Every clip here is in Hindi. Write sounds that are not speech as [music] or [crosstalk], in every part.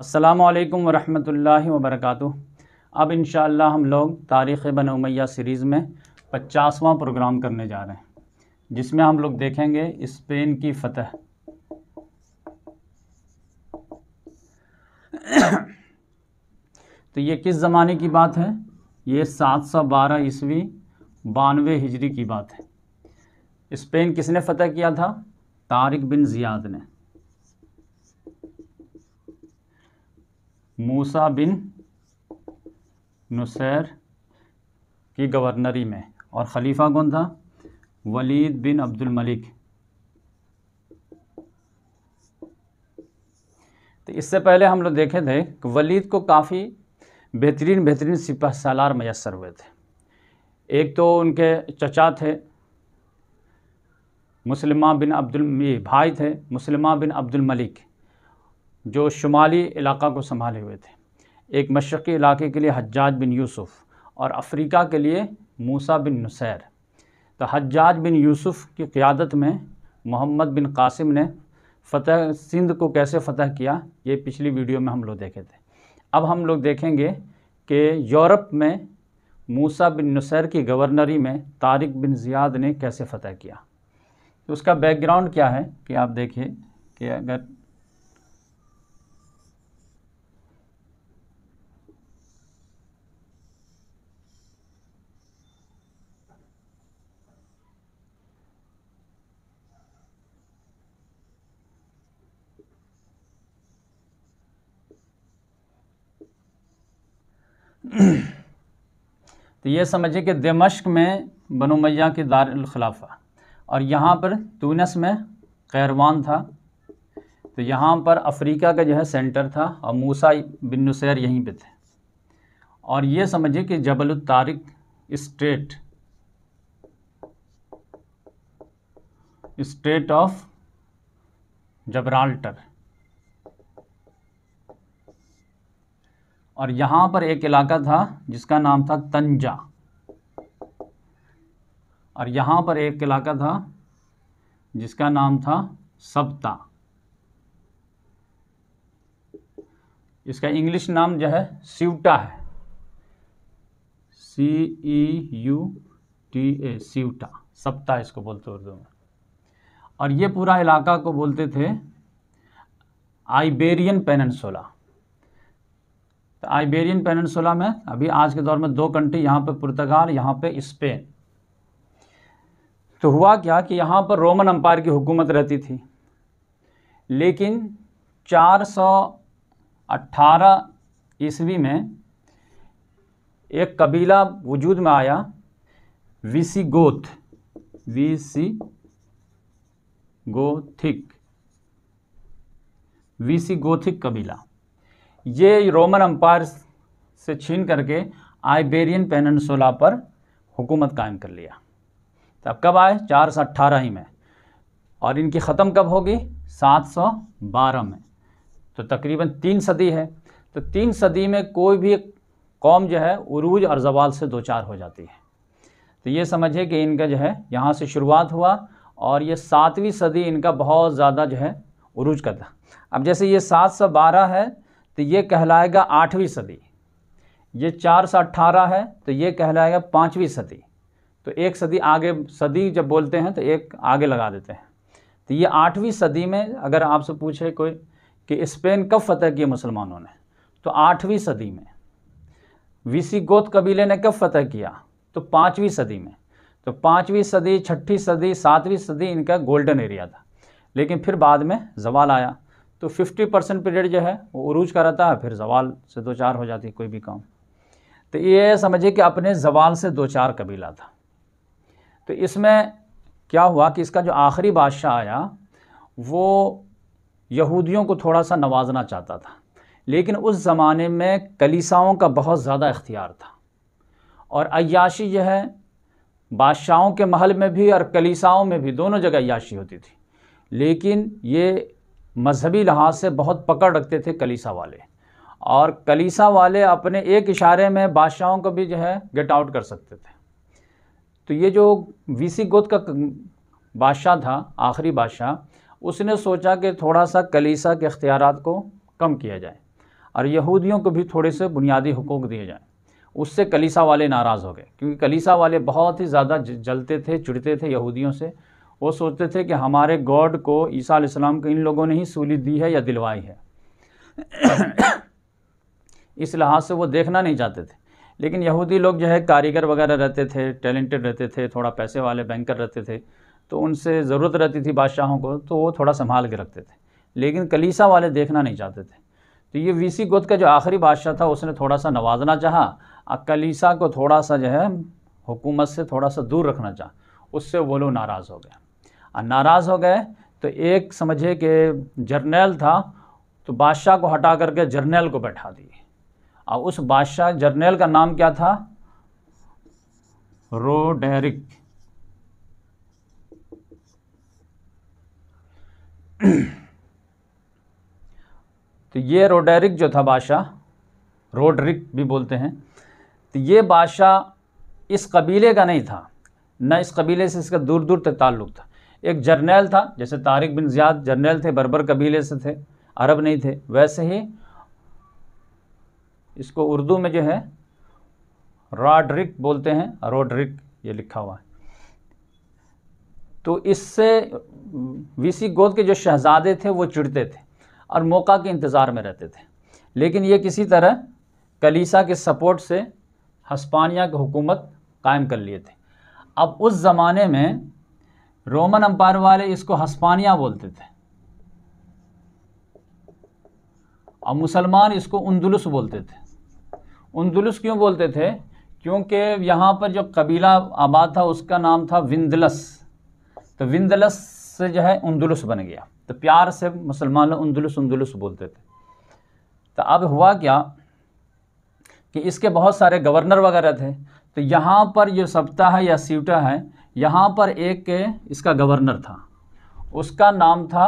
असलकम वरहमल वबरक अब इन हम लोग तारीख़ बन उमैया सीरीज़ में पचासवां प्रोग्राम करने जा रहे हैं जिसमें हम लोग देखेंगे स्पेन की फतह तो ये किस ज़माने की बात है ये सात सौ बारह ईस्वी बानवे हिजरी की बात है स्पेन किसने फतह किया था तारिक बिन ज़ियाद ने मूसा बिन नुसैर की गवर्नरी में और ख़लीफ़ा कौन था वलीद बिन अब्दुल मलिक तो इससे पहले हम लोग देखे थे कि वलीद को काफ़ी बेहतरीन बेहतरीन सिपह सालार मैसर हुए थे एक तो उनके चचा थे मुसलमा बिन अब्दुल भाई थे मुसलमा बिन अब्दुल मलिक जो शुमाली इलाक़ा को संभाले हुए थे एक मशरक़ी इलाके के लिए हज्जाज बिन यूसुफ़ और अफ्रीका के लिए मूसा बिन नुसैर तो हज्जाज बिन यूसुफ़ की क़्यादत में मोहम्मद बिन कासिम ने फ़तह सिंध को कैसे फ़तह किया ये पिछली वीडियो में हम लोग देखे थे अब हम लोग देखेंगे कि यूरोप में मूसा बिन नुसैर की गवर्नरी में तारिक बिन ज़ियाद ने कैसे फ़तह किया तो उसका बैकग्राउंड क्या है कि आप देखिए कि अगर [clears throat] तो ये समझिए कि दमश्क में बनो मैया के दारखिलाफा और यहाँ पर तूनस में खैरवान था तो यहाँ पर अफ्रीका का जो है सेंटर था और मूसा बिन नुसैर यहीं पे थे और ये समझिए कि जबल तारिक स्टेट स्टेट ऑफ जबराल्टर और यहां पर एक इलाका था जिसका नाम था तंजा और यहां पर एक इलाका था जिसका नाम था सप्ता इसका इंग्लिश नाम जो है सीवटा है C E e U T A Ceuta सप्ता इसको बोलते उर्दू में और ये पूरा इलाका को बोलते थे आइबेरियन पेनसोला तो आइबेरियन पेनसोला में अभी आज के दौर में दो कंट्री यहाँ पे पुर्तगाल यहाँ पे स्पेन तो हुआ क्या कि यहाँ पर रोमन अंपायर की हुकूमत रहती थी लेकिन 418 ईस्वी में एक कबीला वजूद में आया Visigoth Visigothic Visigothic कबीला ये रोमन अम्पायर से छीन करके आइबेरियन पेनसोला पर हुकूमत कायम कर लिया तब तो कब आए चार सौ अट्ठारह ही में और इनकी ख़त्म कब होगी सात सौ बारह में तो तकरीबन तीन सदी है तो तीन सदी में कोई भी कौम जो है उरूज और जवाल से दो चार हो जाती है तो ये समझिए कि इनका जो है यहाँ से शुरुआत हुआ और ये सातवीं सदी इनका बहुत ज़्यादा जो है उरूज का था अब जैसे ये सात सौ बारह है तो ये कहलाएगा आठवीं सदी ये चार सौ अट्ठारह है तो ये कहलाएगा पाँचवीं सदी तो एक सदी आगे सदी जब बोलते हैं तो एक आगे लगा देते हैं तो ये आठवीं सदी में अगर आपसे पूछे कोई कि स्पेन कब फतह किया मुसलमानों ने तो आठवीं सदी में विसी गोत कबीले ने कब फतह किया तो पाँचवीं सदी में तो पाँचवीं सदी छठी सदी सातवीं सदी इनका गोल्डन एरिया था लेकिन फिर बाद में जवाल आया तो 50 परसेंट पीरियड जो है वो उरूज का रहता है फिर जवाल से दो चार हो जाती है कोई भी काम तो ये समझिए कि अपने जवाल से दो चार कबीला था तो इसमें क्या हुआ कि इसका जो आखिरी बादशाह आया वो यहूदियों को थोड़ा सा नवाजना चाहता था लेकिन उस ज़माने में कलीसाओं का बहुत ज़्यादा इख्तियार था और अयाशी जो है बादशाहों के महल में भी और कलीसाओं में भी दोनों जगह अयाशी होती थी लेकिन ये मजहबी लिहाज से बहुत पकड़ रखते थे कलीसा वाले और कलीसा वाले अपने एक इशारे में बादशाहों को भी जो है गेट आउट कर सकते थे तो ये जो वीसी गोद का बादशाह था आखिरी बादशाह उसने सोचा कि थोड़ा सा कलीसा के अख्तियार को कम किया जाए और यहूदियों को भी थोड़े से बुनियादी हकूक़ दिए जाएँ उससे कलीसा वाले नाराज़ हो गए क्योंकि कलीसा वाले बहुत ही ज़्यादा जलते थे चिड़ते थे यहूदियों से वो सोचते थे कि हमारे गॉड को ईसा इस्लाम को इन लोगों ने ही सूली दी है या दिलवाई है इस लिहाज से वो देखना नहीं चाहते थे लेकिन यहूदी लोग जो है कारीगर वगैरह रहते थे टैलेंटेड रहते थे थोड़ा पैसे वाले बैंकर रहते थे तो उनसे ज़रूरत रहती थी बादशाहों को तो वो थोड़ा संभाल के रखते थे लेकिन कलीसा वाले देखना नहीं चाहते थे तो ये वीसी गोद का जो आखिरी बादशाह था उसने थोड़ा सा नवाजना चाहा और कलीसा को थोड़ा सा जो है हुकूमत से थोड़ा सा दूर रखना चाह उससे वो लोग नाराज़ हो गया और नाराज़ हो गए तो एक समझे कि जर्नेल था तो बादशाह को हटा करके जर्नेल को बैठा दिए और उस बादशाह जर्नैल का नाम क्या था रोडेरिक तो ये रोडेरिक जो था बादशाह रोडरिक भी बोलते हैं तो ये बादशाह इस कबीले का नहीं था न इस कबीले से इसका दूर दूर तक ताल्लुक था एक जर्नैल था जैसे तारिक बिन ज्याद जर्नैल थे बरबर कबीले से थे अरब नहीं थे वैसे ही इसको उर्दू में जो है रॉड्रिक बोलते हैं रोड्रिक ये लिखा हुआ है तो इससे वीसी गोद के जो शहजादे थे वो चिड़ते थे और मौका के इंतज़ार में रहते थे लेकिन ये किसी तरह कलीसा के सपोर्ट से हस्पानिया की हुकूमत कायम कर लिए थे अब उस ज़माने में रोमन अंपायर वाले इसको हस्पानिया बोलते थे और मुसलमान इसको उन्दुलस बोलते थे उन्दुलस क्यों बोलते थे क्योंकि यहाँ पर जो कबीला आबाद था उसका नाम था विंदलस तो विंदलस से जो है उन्दुलस बन गया तो प्यार से मुसलमान लोग उन्दुलस उन्दुलस बोलते थे तो अब हुआ क्या कि इसके बहुत सारे गवर्नर वगैरह थे तो यहाँ पर जो सप्ताह या सीटा है यहाँ पर एक इसका गवर्नर था उसका नाम था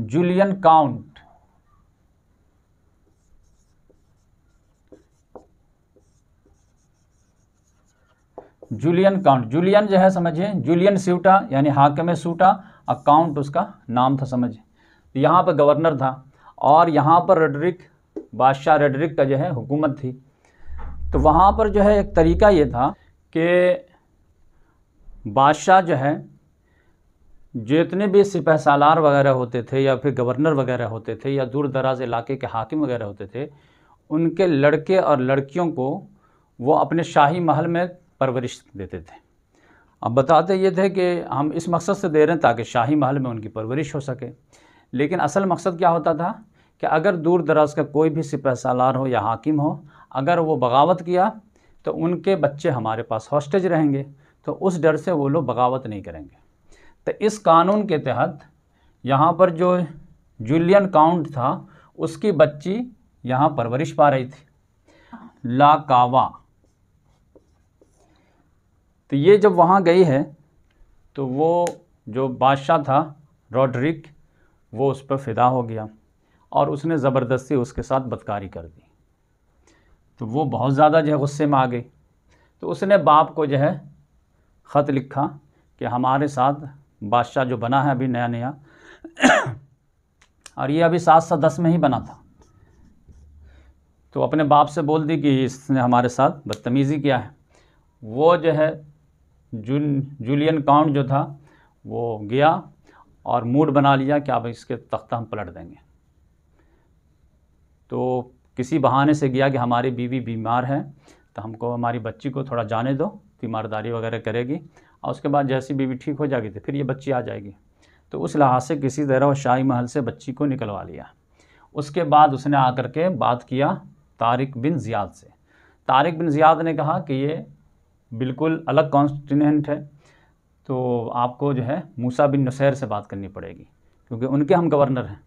Julian count Julian count Julian जो है समझिए जूलियन सूटा यानी में सूटा और काउंट उसका नाम था समझिए तो यहाँ पर गवर्नर था और यहाँ पर रेडरिक बादशाह रेडरिक का जो है हुकूमत थी तो वहाँ पर जो है एक तरीका ये था कि बादशाह जो है जितने भी सिपह सालार वगैरह होते थे या फिर गवर्नर वगैरह होते थे या दूर दराज इलाके के हाकिम वगैरह होते थे उनके लड़के और लड़कियों को वो अपने शाही महल में परवरिश देते थे अब बताते ये थे कि हम इस मकसद से दे रहे हैं ताकि शाही महल में उनकी परवरिश हो सके लेकिन असल मकसद क्या होता था कि अगर दूर दराज का कोई भी सिपह सालार हो या हाकिम हो अगर वो बगावत किया तो उनके बच्चे हमारे पास हॉस्टेज रहेंगे तो उस डर से वो लोग बगावत नहीं करेंगे तो इस कानून के तहत यहाँ पर जो जूलियन काउंट था उसकी बच्ची यहाँ परवरिश पा रही थी लाकावा तो ये जब वहाँ गई है तो वो जो बादशाह था रॉड्रिक वो उस पर फिदा हो गया और उसने ज़बरदस्ती उसके साथ बदकारी कर दी तो वो बहुत ज़्यादा जो है गुस्से में आ गई तो उसने बाप को जो है ख़त लिखा कि हमारे साथ बादशाह जो बना है अभी नया नया और ये अभी सात सौ दस में ही बना था तो अपने बाप से बोल दी कि इसने हमारे साथ बदतमीज़ी किया है वो जो है जुल जूलियन काउंट जो था वो गया और मूड बना लिया कि अब इसके तख्ता हम पलट देंगे तो किसी बहाने से गया कि हमारी बीवी बीमार है तो हमको हमारी बच्ची को थोड़ा जाने दो तीमारदारी वगैरह करेगी और उसके बाद जैसी बीवी ठीक हो जाएगी तो फिर ये बच्ची आ जाएगी तो उस लिहाज से किसी तरह वो शाही महल से बच्ची को निकलवा लिया उसके बाद उसने आकर के बात किया तारिक बिन ज़ियाद से तारिक बिन ज़ियाद ने कहा कि ये बिल्कुल अलग कॉन्स्टिनेंट है तो आपको जो है मूसा बिन नसैर से बात करनी पड़ेगी क्योंकि उनके हम गवर्नर हैं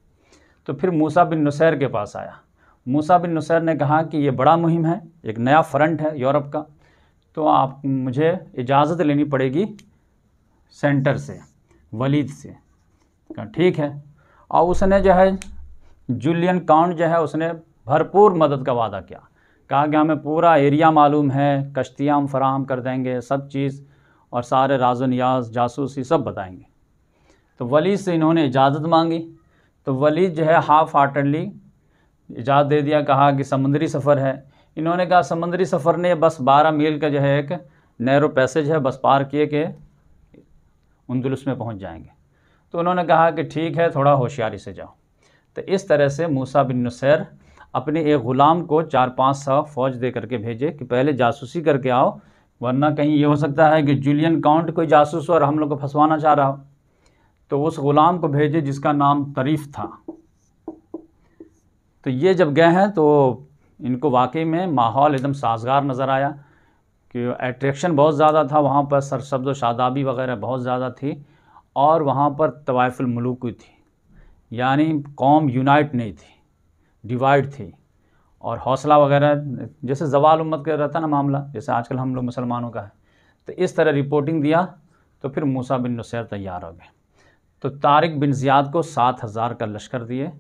तो फिर मूसा बिन नसैर के पास आया मूसा बिन नसैर ने कहा कि ये बड़ा मुहिम है एक नया फ्रंट है यूरोप का तो आप मुझे इजाज़त लेनी पड़ेगी सेंटर से वलीद से हाँ, ठीक है और उसने जो है जूलियन काउंट जो है उसने भरपूर मदद का वादा किया कहा कि हमें पूरा एरिया मालूम है कश्तियाँ हम फराहम कर देंगे सब चीज़ और सारे राजो नियाज जासूसी सब बताएंगे तो वलीद से इन्होंने इजाज़त मांगी तो वलीद जो है हाफ़ हार्टडली इजाज़त दे दिया कहा कि समुद्री सफ़र है इन्होंने कहा समुद्री सफ़र ने बस बारह मील का जो है एक नैरो पैसेज है बस पार किए के उन्दुलस में पहुंच जाएंगे तो उन्होंने कहा कि ठीक है थोड़ा होशियारी से जाओ तो इस तरह से मूसा बिन नुसैर अपने एक ग़ुलाम को चार पाँच सौ फौज दे करके भेजे कि पहले जासूसी करके आओ वरना कहीं ये हो सकता है कि जूलियन काउंट कोई जासूस और हम लोग को फंसवाना चाह रहा हो तो उस ग़ुलाम को भेजे जिसका नाम तरीफ़ था तो ये जब गए हैं तो इनको वाकई में माहौल एकदम साजगार नज़र आया कि एट्रैक्शन बहुत ज़्यादा था वहाँ पर सरसब्द शादाबी वगैरह बहुत ज़्यादा थी और वहाँ पर तवायफुलमलूक थी यानी कौम यूनाइट नहीं थी डिवाइड थी और हौसला वगैरह जैसे जवाल उम्मत का रहता ना मामला जैसे आजकल हम लोग मुसलमानों का है तो इस तरह रिपोर्टिंग दिया तो फिर मूसा बिन नुसैर तैयार हो गए तो तारिक बिन ज़ियाद को सात हज़ार का लश्कर दिए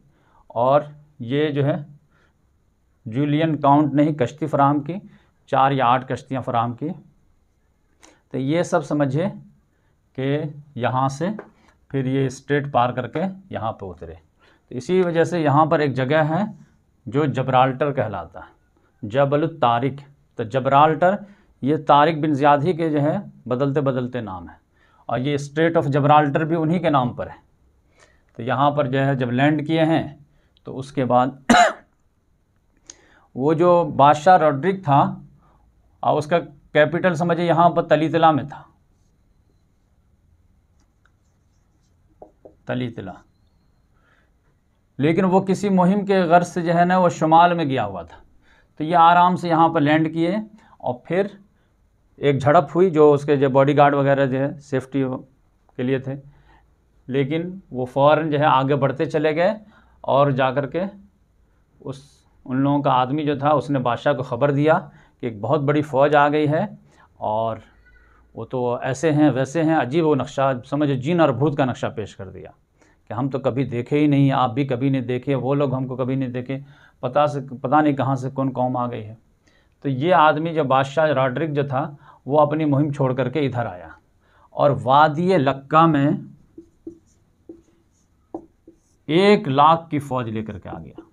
और ये जो है जूलियन काउंट ने ही कश्ती फराम की चार या आठ कश्तियाँ फराम की तो ये सब समझिए कि यहाँ से फिर ये स्ट्रेट पार करके यहाँ पर उतरे तो इसी वजह से यहाँ पर एक जगह है जो जबराल्टर कहलाता है जबल तारिक तो जबराल्टर ये तारिक बिन ज़्यादी के जो है बदलते बदलते नाम है और ये स्ट्रेट ऑफ जबराल्टर भी उन्हीं के नाम पर है तो यहाँ पर जो है जब लैंड किए हैं तो उसके बाद वो जो बादशाह रॉड्रिक था और उसका कैपिटल समझिए यहाँ पर तली तला में था तली तला लेकिन वो किसी मुहिम के गर्ज से जो है ना वो शुमाल में गया हुआ था तो ये आराम से यहाँ पर लैंड किए और फिर एक झड़प हुई जो उसके जो बॉडी गार्ड वगैरह जो है सेफ्टी के लिए थे लेकिन वो फ़ौरन जो है आगे बढ़ते चले गए और जा के उस उन लोगों का आदमी जो था उसने बादशाह को ख़बर दिया कि एक बहुत बड़ी फ़ौज आ गई है और वो तो ऐसे हैं वैसे हैं अजीब वो नक्शा समझो जीन और भूत का नक्शा पेश कर दिया कि हम तो कभी देखे ही नहीं आप भी कभी नहीं देखे वो लोग हमको कभी नहीं देखे पता से पता नहीं कहाँ से कौन कौम आ गई है तो ये आदमी जो बादशाह रॉड्रिक जो था वो अपनी मुहिम छोड़ करके इधर आया और वादी लक्का में एक लाख की फ़ौज लेकर के आ गया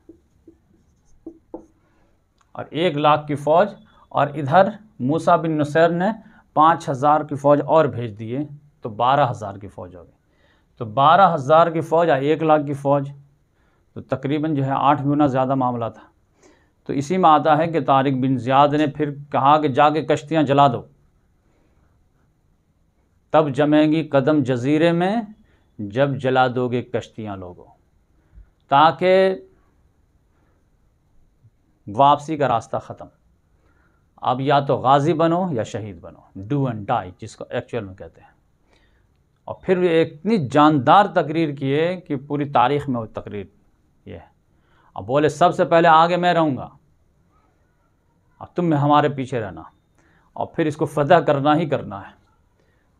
और एक लाख की फ़ौज और इधर मूसा बिन नसैर ने पाँच हज़ार की फ़ौज और भेज दिए तो बारह हज़ार की फ़ौज हो गई तो बारह हज़ार की फ़ौज या एक लाख की फ़ौज तो तकरीबन जो है आठ गुना ज़्यादा मामला था तो इसी में आता है कि तारिक बिन ज़ियाद ने फिर कहा कि जाके कश्तियाँ जला दो तब जमेंगी कदम जजीरे में जब जला दोगे कश्तियाँ लोगों ताकि वापसी का रास्ता ख़त्म अब या तो गाजी बनो या शहीद बनो डू एंड डाई जिसको एक्चुअल में कहते हैं और फिर भी इतनी जानदार तकरीर किए कि पूरी तारीख में वो तकरीर ये है अब बोले सबसे पहले आगे मैं रहूँगा अब तुम में हमारे पीछे रहना और फिर इसको फतह करना ही करना है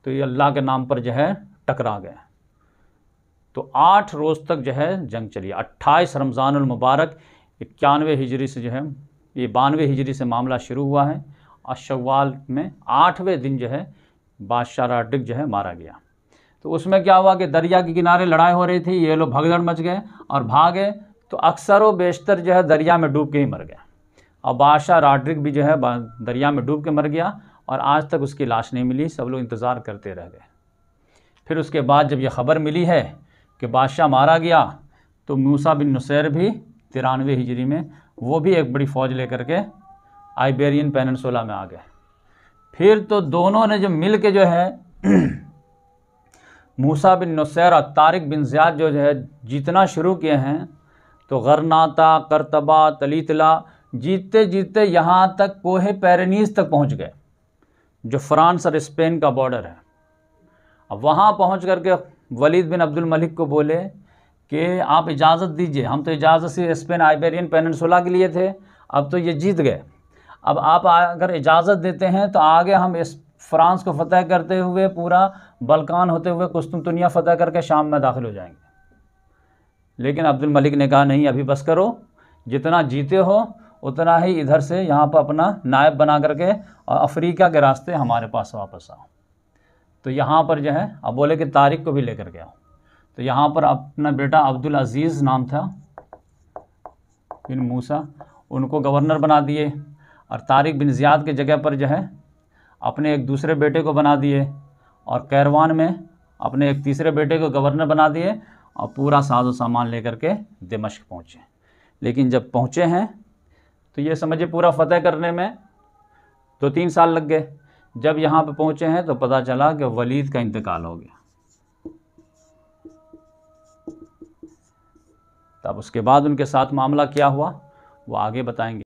तो ये अल्लाह के नाम पर जो है टकरा गए तो आठ रोज़ तक जो है जंग चली अट्ठाईस रमज़ान मुबारक इक्यानवे हिजरी से जो है ये बानवे हिजरी से मामला शुरू हुआ है और शवाल में आठवें दिन जो है बादशाह राडिक जो है मारा गया तो उसमें क्या हुआ कि दरिया के किनारे लड़ाई हो रही थी ये लोग भगदड़ मच गए और भागे तो अक्सर व बेशतर जो है दरिया में डूब के ही मर गए और बादशाह राड्रिक भी जो है दरिया में डूब के मर गया और आज तक उसकी लाश नहीं मिली सब लोग इंतज़ार करते रह गए फिर उसके बाद जब यह खबर मिली है कि बादशाह मारा गया तो मूसा बिन नुसैर भी तिरानवे हिजरी में वो भी एक बड़ी फ़ौज लेकर के आइबेरियन पेनसोला में आ गए फिर तो दोनों ने जो मिल के जो है [clears throat] मूसा बिन नसैर और तारिक बिन ज्याद जो, जो है जीतना शुरू किए हैं तो गरनाता करतबा तलीतला जीतते जीतते यहाँ तक कोहे पैरनीस तक पहुँच गए जो फ्रांस और स्पेन का बॉर्डर है अब वहाँ पहुँच करके वलीद बिन अब्दुल मलिक को बोले कि आप इजाज़त दीजिए हम तो इजाज़त से स्पेन आइबेरियन पेनसोला के लिए थे अब तो ये जीत गए अब आप अगर इजाज़त देते हैं तो आगे हम इस फ्रांस को फतह करते हुए पूरा बलकान होते हुए दुनिया फतह करके शाम में दाखिल हो जाएंगे लेकिन अब्दुल मलिक ने कहा नहीं अभी बस करो जितना जीते हो उतना ही इधर से यहाँ पर अपना नायब बना करके और अफ्रीका के रास्ते हमारे पास वापस आओ तो यहाँ पर जो है अब बोले कि तारिक को भी लेकर के आओ तो यहाँ पर अपना बेटा अब्दुल अजीज़ नाम था बिन मूसा उनको गवर्नर बना दिए और तारिक बिन ज़ियाद के जगह पर जो है अपने एक दूसरे बेटे को बना दिए और कैरवान में अपने एक तीसरे बेटे को गवर्नर बना दिए और पूरा साजो सामान लेकर के दमश्क पहुँचे लेकिन जब पहुँचे हैं तो ये समझिए पूरा फतेह करने में दो तीन साल लग गए जब यहाँ पर पहुँचे हैं तो पता चला कि वलीद का इंतकाल हो गया तब उसके बाद उनके साथ मामला क्या हुआ वो आगे बताएंगे